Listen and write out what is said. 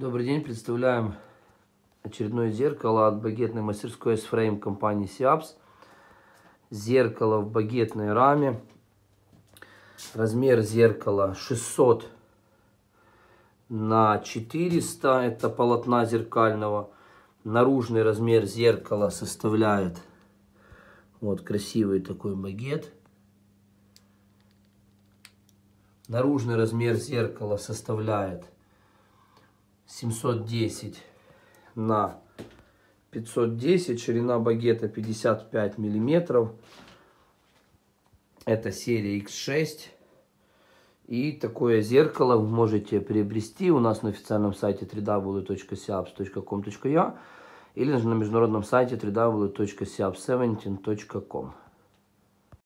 Добрый день, представляем очередное зеркало от багетной мастерской с фрейм компании Siaps. Зеркало в багетной раме. Размер зеркала 600 на 400, это полотна зеркального. Наружный размер зеркала составляет вот красивый такой багет. Наружный размер зеркала составляет 710 на 510, ширина багета 55 миллиметров. Это серия X6. И такое зеркало вы можете приобрести у нас на официальном сайте www.siaps.com.ua или же на международном сайте www.siap17.com.